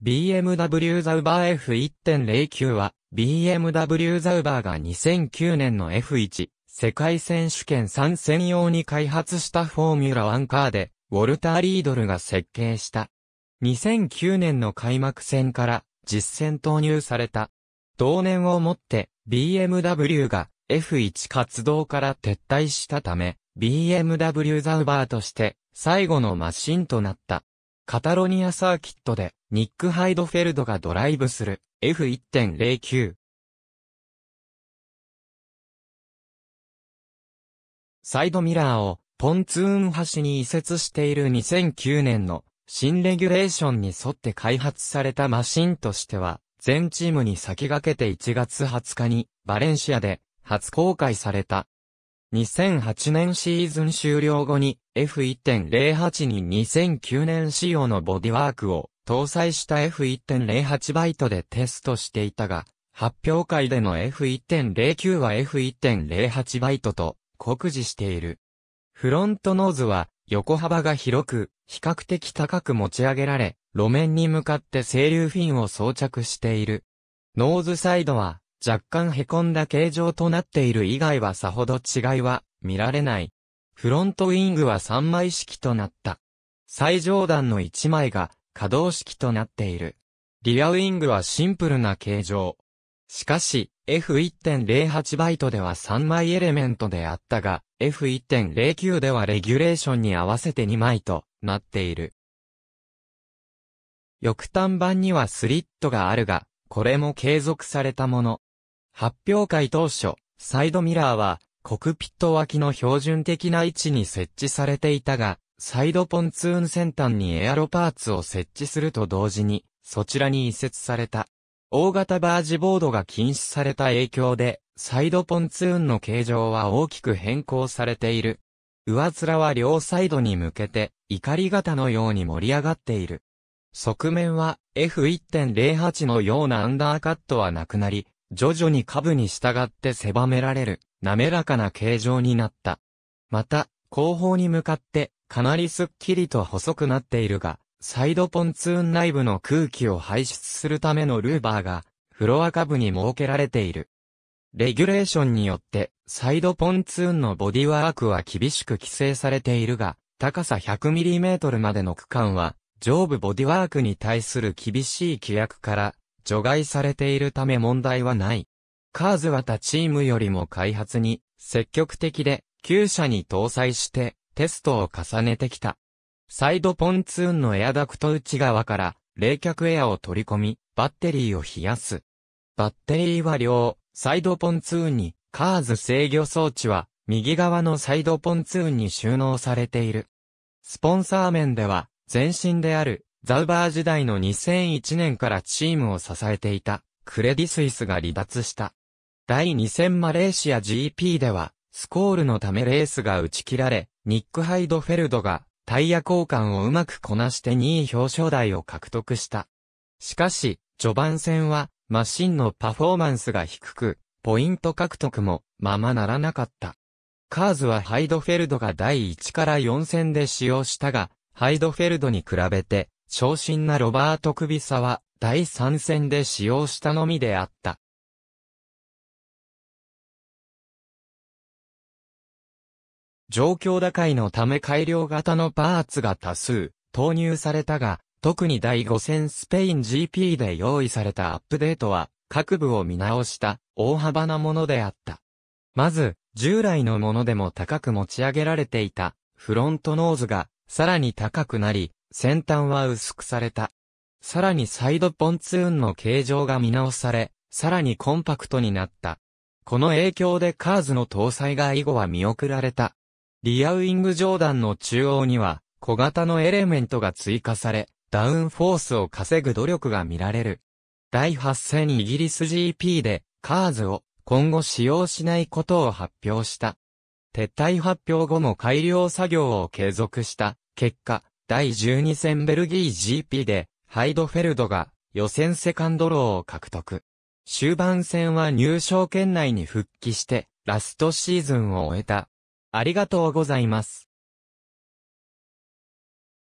BMW ザウバー F1.09 は、BMW ザウバーが2009年の F1 世界選手権参戦用に開発したフォーミュラ1カーで、ウォルター・リードルが設計した。2009年の開幕戦から実戦投入された。同年をもって BMW が F1 活動から撤退したため、BMW ザウバーとして最後のマシンとなった。カタロニアサーキットでニック・ハイドフェルドがドライブする F1.09。サイドミラーをポンツーン橋に移設している2009年の新レギュレーションに沿って開発されたマシンとしては、全チームに先駆けて1月20日にバレンシアで初公開された。2008年シーズン終了後に F1.08 に2009年仕様のボディワークを搭載した F1.08 バイトでテストしていたが、発表会での F1.09 は F1.08 バイトと酷似している。フロントノーズは横幅が広く、比較的高く持ち上げられ、路面に向かって清流フィンを装着している。ノーズサイドは若干凹んだ形状となっている以外はさほど違いは見られない。フロントウィングは3枚式となった。最上段の1枚が可動式となっている。リアウィングはシンプルな形状。しかし、F1.08 バイトでは3枚エレメントであったが、F1.09 ではレギュレーションに合わせて2枚となっている。翼端板にはスリットがあるが、これも継続されたもの。発表会当初、サイドミラーは、コクピット脇の標準的な位置に設置されていたが、サイドポンツーン先端にエアロパーツを設置すると同時に、そちらに移設された。大型バージボードが禁止された影響で、サイドポンツーンの形状は大きく変更されている。上面は両サイドに向けて、怒り型のように盛り上がっている。側面は F1.08 のようなアンダーカットはなくなり、徐々に下部に従って狭められる、滑らかな形状になった。また、後方に向かって、かなりすっきりと細くなっているが、サイドポンツーン内部の空気を排出するためのルーバーが、フロア下部に設けられている。レギュレーションによって、サイドポンツーンのボディワークは厳しく規制されているが、高さ 100mm までの区間は、上部ボディワークに対する厳しい規約から除外されているため問題はない。カーズは他チームよりも開発に積極的で、旧車に搭載してテストを重ねてきた。サイドポンツーンのエアダクト内側から冷却エアを取り込み、バッテリーを冷やす。バッテリーは両、サイドポンツーンに、カーズ制御装置は、右側のサイドポンツーンに収納されている。スポンサー面では、前身である、ザウバー時代の2001年からチームを支えていた、クレディスイスが離脱した。第2戦マレーシア GP では、スコールのためレースが打ち切られ、ニック・ハイドフェルドがタイヤ交換をうまくこなして2位表彰台を獲得した。しかし、序盤戦はマシンのパフォーマンスが低く、ポイント獲得もままならなかった。カーズはハイドフェルドが第1から4戦で使用したが、ハイドフェルドに比べて長身なロバート・クビサは、第3戦で使用したのみであった。状況打開のため改良型のパーツが多数投入されたが、特に第5戦スペイン GP で用意されたアップデートは、各部を見直した大幅なものであった。まず、従来のものでも高く持ち上げられていたフロントノーズがさらに高くなり、先端は薄くされた。さらにサイドポンツーンの形状が見直され、さらにコンパクトになった。この影響でカーズの搭載が以後は見送られた。リアウィング上段の中央には小型のエレメントが追加され、ダウンフォースを稼ぐ努力が見られる。第8戦イギリス GP でカーズを今後使用しないことを発表した。撤退発表後も改良作業を継続した結果、第12戦ベルギー GP で、ハイドフェルドが予選セカンドローを獲得。終盤戦は入賞圏内に復帰して、ラストシーズンを終えた。ありがとうございます。